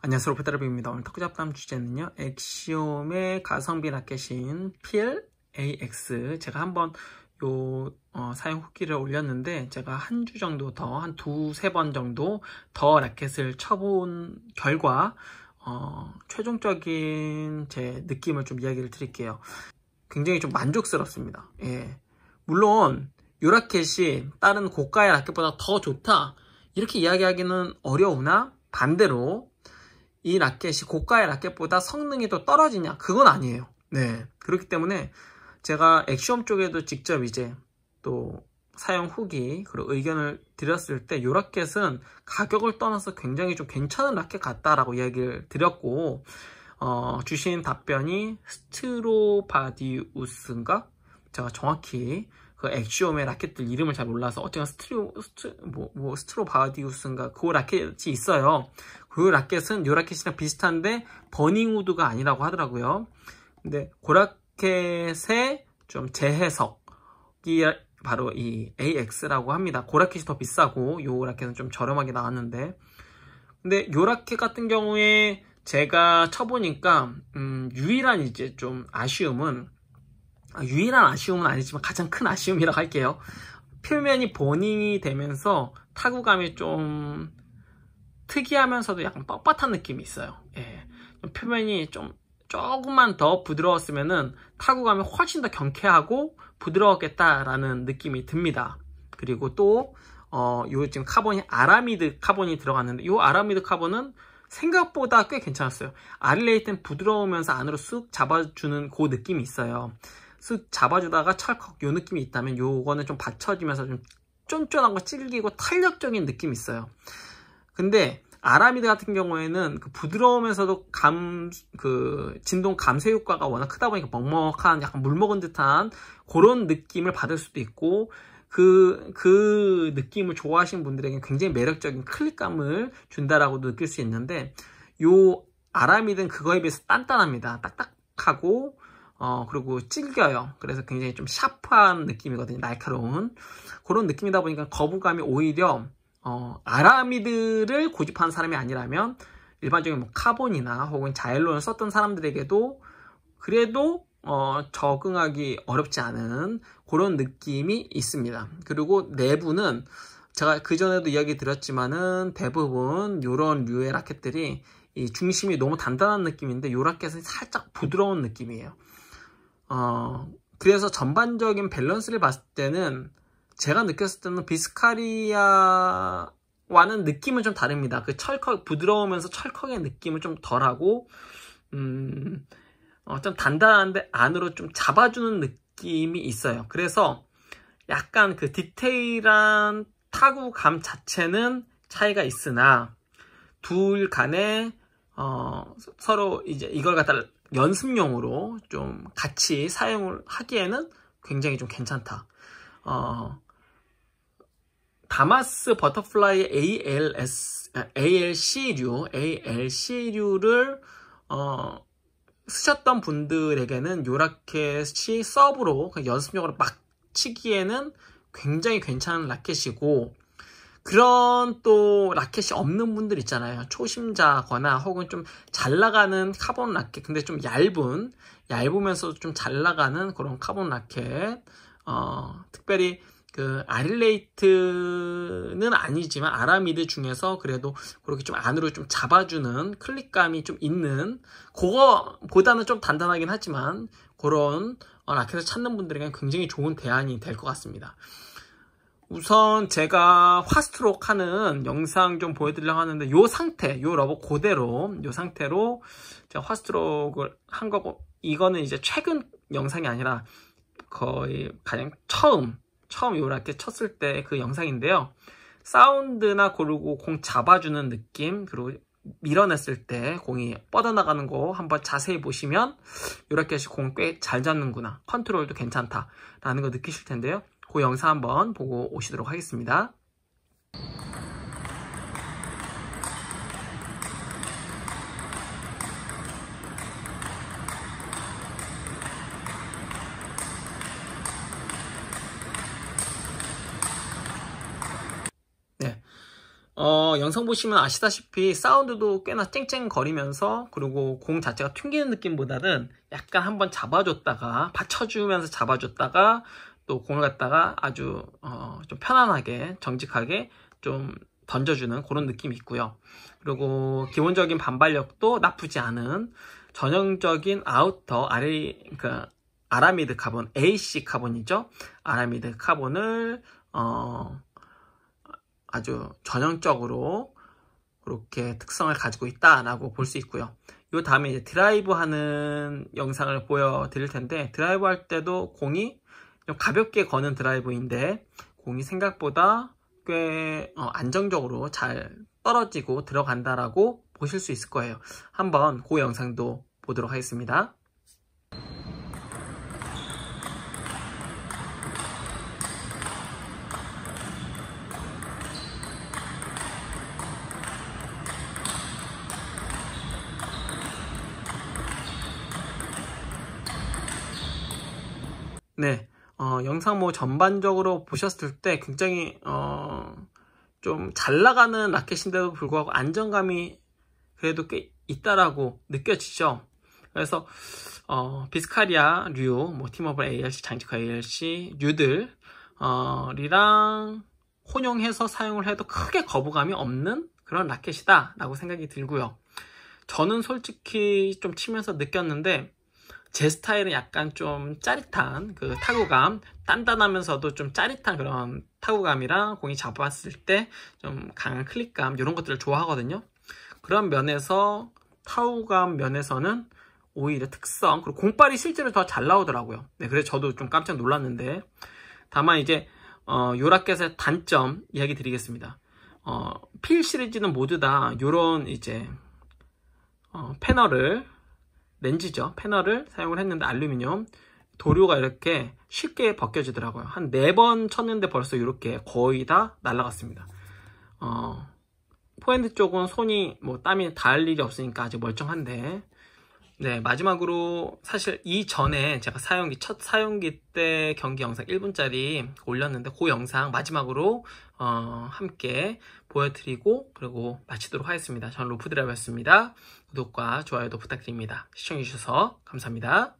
안녕하세요 로페타르비입니다. 오늘 토구 잡담 주제는요. 엑시옴의 가성비 라켓인 PLAX 제가 한번 요 어, 사용 후기를 올렸는데 제가 한 주 정도 더 한 두세 번 정도 더 라켓을 쳐본 결과 어, 최종적인 제 느낌을 좀 이야기를 드릴게요. 굉장히 좀 만족스럽습니다. 예. 물론 요 라켓이 다른 고가의 라켓보다 더 좋다 이렇게 이야기하기는 어려우나 반대로 이 라켓이 고가의 라켓보다 성능이 더 떨어지냐 그건 아니에요 네 그렇기 때문에 제가 액시엄 쪽에도 직접 이제 또 사용 후기 그리고 의견을 드렸을 때 이 라켓은 가격을 떠나서 굉장히 좀 괜찮은 라켓 같다라고 이야기를 드렸고 어, 주신 답변이 스트로바디우스인가? 제가 정확히 그 액시엄의 라켓들 이름을 잘 몰라서 어쨌든 스트로 스트, 뭐, 뭐 스트로바디우스인가 그 라켓이 있어요. 그 라켓은 요 라켓이랑 비슷한데 버닝 우드가 아니라고 하더라고요. 근데 그 라켓의 좀 재해석이 바로 이 AX라고 합니다. 그 라켓이 더 비싸고 요 라켓은 좀 저렴하게 나왔는데 근데 요 라켓 같은 경우에 제가 쳐보니까 음, 유일한 이제 좀 아쉬움은 아, 유일한 아쉬움은 아니지만 가장 큰 아쉬움이라고 할게요. 표면이 버닝이 되면서 타구감이 좀 특이하면서도 약간 뻣뻣한 느낌이 있어요. 예. 표면이 좀 조금만 더 부드러웠으면은 타고 가면 훨씬 더 경쾌하고 부드러웠겠다라는 느낌이 듭니다. 그리고 또, 어, 요 지금 카본이 아라미드 카본이 들어갔는데, 요 아라미드 카본은 생각보다 꽤 괜찮았어요. 아릴레이트는 부드러우면서 안으로 쑥 잡아주는 그 느낌이 있어요. 쑥 잡아주다가 찰컥 요 느낌이 있다면 요거는 좀 받쳐지면서 좀 쫀쫀하고 질기고 탄력적인 느낌이 있어요. 근데 아라미드 같은 경우에는 그 부드러우면서도 감, 그, 진동 감쇄 효과가 워낙 크다 보니까 먹먹한, 약간 물 먹은 듯한 그런 느낌을 받을 수도 있고, 그, 그 느낌을 좋아하시는 분들에게 굉장히 매력적인 클릭감을 준다라고도 느낄 수 있는데, 요아라미드는 그거에 비해서 단단합니다. 딱딱하고, 어, 그리고 찔겨요. 그래서 굉장히 좀 샤프한 느낌이거든요. 날카로운. 그런 느낌이다 보니까 거부감이 오히려 어, 아라미드를 고집한 사람이 아니라면 일반적인 뭐 카본이나 혹은 자일론을 썼던 사람들에게도 그래도 어, 적응하기 어렵지 않은 그런 느낌이 있습니다. 그리고 내부는 제가 그전에도 이야기 드렸지만은 대부분 이런 류의 라켓들이 중심이 너무 단단한 느낌인데 요 라켓은 살짝 부드러운 느낌이에요. 어, 그래서 전반적인 밸런스를 봤을 때는 제가 느꼈을 때는 비스카리아와는 느낌은 좀 다릅니다. 그 철컥 부드러우면서 철컥의 느낌은 좀 덜하고 음, 어, 좀 단단한데 안으로 좀 잡아주는 느낌이 있어요. 그래서 약간 그 디테일한 타구감 자체는 차이가 있으나 둘 간에 어, 서로 이제 이걸 갖다 연습용으로 좀 같이 사용을 하기에는 굉장히 좀 괜찮다. 어, 다마스 버터플라이 ALS, 아, ALC류, ALC류를 어, 쓰셨던 분들에게는 요라켓이 서브로 연습용으로 막 치기에는 굉장히 괜찮은 라켓이고 그런 또 라켓이 없는 분들 있잖아요. 초심자거나 혹은 좀 잘 나가는 카본 라켓. 근데 좀 얇은, 얇으면서도 좀 잘 나가는 그런 카본 라켓. 어, 특별히 그 아릴레이트는 아니지만 아라미드 중에서 그래도 그렇게 좀 안으로 좀 잡아주는 클릭감이 좀 있는 그거보다는 좀 단단하긴 하지만 그런 어, 라켓을 찾는 분들에게는 굉장히 좋은 대안이 될 것 같습니다. 우선 제가 화스트록 하는 영상 좀 보여드리려고 하는데 요 상태, 요 러버 그대로 요 상태로 제가 화스트록을 한 거고 이거는 이제 최근 영상이 아니라 거의 가장 처음 처음 요렇게 쳤을 때 그 영상인데요. 사운드나 고르고 공 잡아주는 느낌 그리고 밀어냈을 때 공이 뻗어나가는 거 한번 자세히 보시면 요렇게 해서 공 꽤 잘 잡는구나 컨트롤도 괜찮다 라는 거 느끼실 텐데요 그 영상 한번 보고 오시도록 하겠습니다 영상 보시면 아시다시피 사운드도 꽤나 쨍쨍거리면서 그리고 공 자체가 튕기는 느낌보다는 약간 한번 잡아줬다가 받쳐주면서 잡아줬다가 또 공을 갖다가 아주 어, 좀 편안하게 정직하게 좀 던져주는 그런 느낌이 있고요. 그리고 기본적인 반발력도 나쁘지 않은 전형적인 아우터 아리 그 그러니까 아라미드 카본 AC 카본이죠. 아라미드 카본을 어, 아주 전형적으로 그렇게 특성을 가지고 있다라고 볼 수 있고요. 이 다음에 이제 드라이브 하는 영상을 보여드릴 텐데 드라이브 할 때도 공이 좀 가볍게 거는 드라이브인데 공이 생각보다 꽤 어, 안정적으로 잘 떨어지고 들어간다라고 보실 수 있을 거예요. 한번 그 영상도 보도록 하겠습니다. 네, 어, 영상 뭐 전반적으로 보셨을 때 굉장히 어, 좀 잘 나가는 라켓인데도 불구하고 안정감이 그래도 꽤 있다라고 느껴지죠. 그래서 어, 비스카리아, 류, 뭐 팀업을 a l c 장직화 a l c 류들 이 어, 리랑 혼용해서 사용을 해도 크게 거부감이 없는 그런 라켓이다라고 생각이 들고요. 저는 솔직히 좀 치면서 느꼈는데 제 스타일은 약간 좀 짜릿한 그 타구감 단단하면서도 좀 짜릿한 그런 타구감이랑 공이 잡았을 때 좀 강한 클릭감 이런 것들을 좋아하거든요 그런 면에서 타구감 면에서는 오히려 특성 그리고 공빨이 실제로 더 잘 나오더라고요 네, 그래서 저도 좀 깜짝 놀랐는데 다만 이제 어, 요라켓의 단점 이야기 드리겠습니다 어, 필 시리즈는 모두 다 요런 이제 어, 패널을 렌즈죠. 패널을 사용을 했는데 알루미늄 도료가 이렇게 쉽게 벗겨지더라고요. 한 네 번 쳤는데 벌써 이렇게 거의 다 날아갔습니다. 어, 포핸드 쪽은 손이 뭐 땀이 닿을 일이 없으니까 아직 멀쩡한데 네, 마지막으로 사실 이전에 제가 사용기, 첫 사용기 때 경기 영상 1분짜리 올렸는데 그 영상 마지막으로 어, 함께 보여드리고 그리고 마치도록 하겠습니다. 저는 로프드라이브였습니다. 구독과 좋아요도 부탁드립니다. 시청해주셔서 감사합니다.